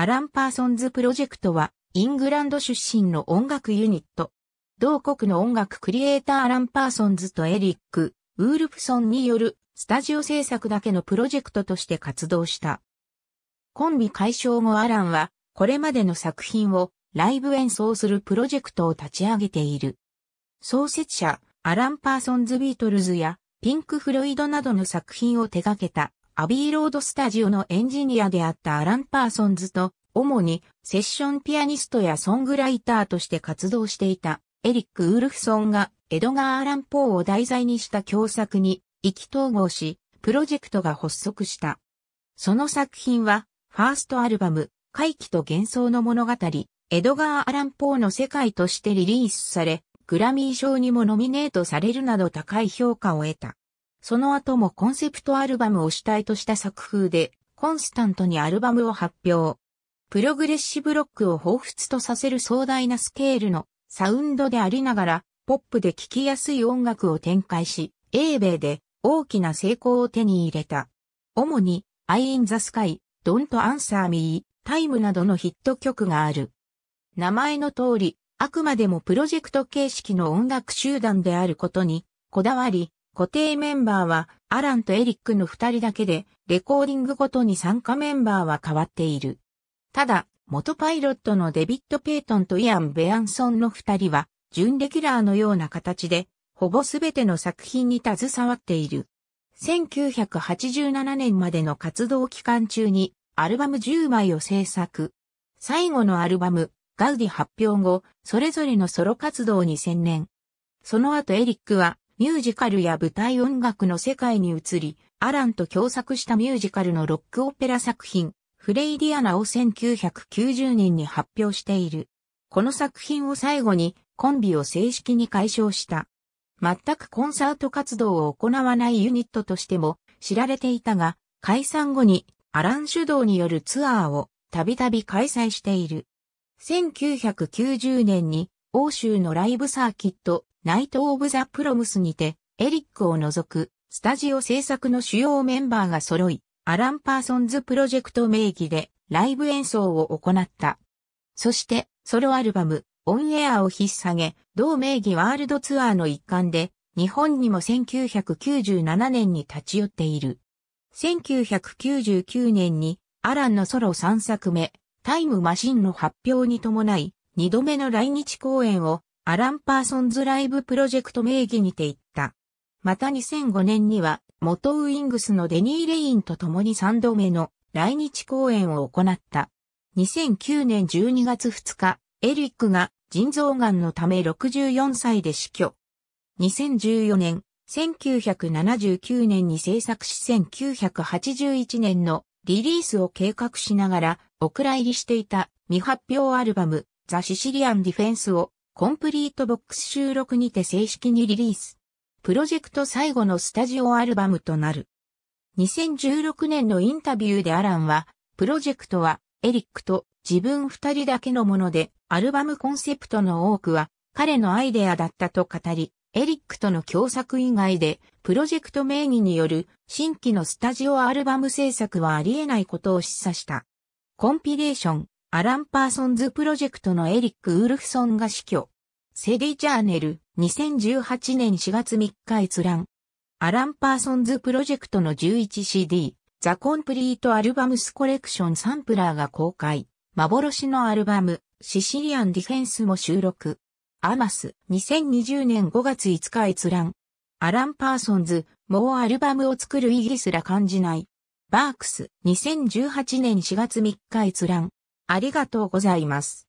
アラン・パーソンズ・プロジェクトは、イングランド出身の音楽ユニット。同国の音楽クリエイターアラン・パーソンズとエリック・ウールプソンによるスタジオ制作だけのプロジェクトとして活動した。コンビ解消後アランは、これまでの作品をライブ演奏するプロジェクトを立ち上げている。創設者、アラン・パーソンズ・ビートルズやピンク・フロイドなどの作品を手掛けたアビーロードスタジオのエンジニアであったアラン・パーソンズと主にセッションピアニストやソングライターとして活動していたエリック・ウルフソンがエドガー・アラン・ポーを題材にした共作に意気投合し、プロジェクトが発足した。その作品は、ファーストアルバム、回帰と幻想の物語、エドガー・アラン・ポーの世界としてリリースされ、グラミー賞にもノミネートされるなど高い評価を得た。その後もコンセプトアルバムを主体とした作風で、コンスタントにアルバムを発表。プログレッシブロックを彷彿とさせる壮大なスケールのサウンドでありながら、ポップで聴きやすい音楽を展開し、英米で大きな成功を手に入れた。主に、I in the Sky、Don't Answer Me、Time などのヒット曲がある。名前の通り、あくまでもプロジェクト形式の音楽集団であることに、こだわり、固定メンバーはアランとエリックの二人だけで、レコーディングごとに参加メンバーは変わっている。ただ、元パイロットのデビッド・ペイトンとイアン・ベアンソンの二人は、準レギュラーのような形で、ほぼすべての作品に携わっている。1987年までの活動期間中に、アルバム10枚を制作。最後のアルバム、ガウディ発表後、それぞれのソロ活動に専念。その後エリックは、ミュージカルや舞台音楽の世界に移り、アランと共作したミュージカルのロックオペラ作品、フレイディアナを1990年に発表している。この作品を最後にコンビを正式に解消した。全くコンサート活動を行わないユニットとしても知られていたが、解散後にアラン主導によるツアーをたびたび開催している。1990年に欧州のライブサーキットナイト・オブ・ザ・プロムスにてエリックを除くスタジオ制作の主要メンバーが揃い、アラン・パーソンズプロジェクト名義でライブ演奏を行った。そして、ソロアルバム、オンエアを引っ提げ、同名義ワールドツアーの一環で、日本にも1997年に立ち寄っている。1999年に、アランのソロ3作目、タイムマシンの発表に伴い、2度目の来日公演を、アラン・パーソンズライブプロジェクト名義にて行った。また2005年には、元ウイングスのデニー・レインと共に3度目の来日公演を行った。2009年12月2日、エリックが腎臓がんのため64歳で死去。2014年、1979年に制作し1981年のリリースを計画しながら、お蔵入りしていた未発表アルバム、ザ・シシリアン・ディフェンスをコンプリートボックス収録にて正式にリリース。プロジェクト最後のスタジオアルバムとなる。2016年のインタビューでアランは、プロジェクトはエリックと自分二人だけのもので、アルバムコンセプトの多くは彼のアイデアだったと語り、エリックとの共作以外で、プロジェクト名義による新規のスタジオアルバム制作はありえないことを示唆した。コンピレーション、アラン・パーソンズ・プロジェクトのエリック・ウルフソンが死去。セディ・ジャーネル、2018年4月3日閲覧。アラン・パーソンズプロジェクトの 11CD、ザ・コンプリート・アルバムスコレクションサンプラーが公開。幻のアルバム、シシリアン・ディフェンスも収録。アマス、2020年5月5日閲覧。アラン・パーソンズ、もうアルバムを作る意義すら感じない。バークス、2018年4月3日閲覧。ありがとうございます。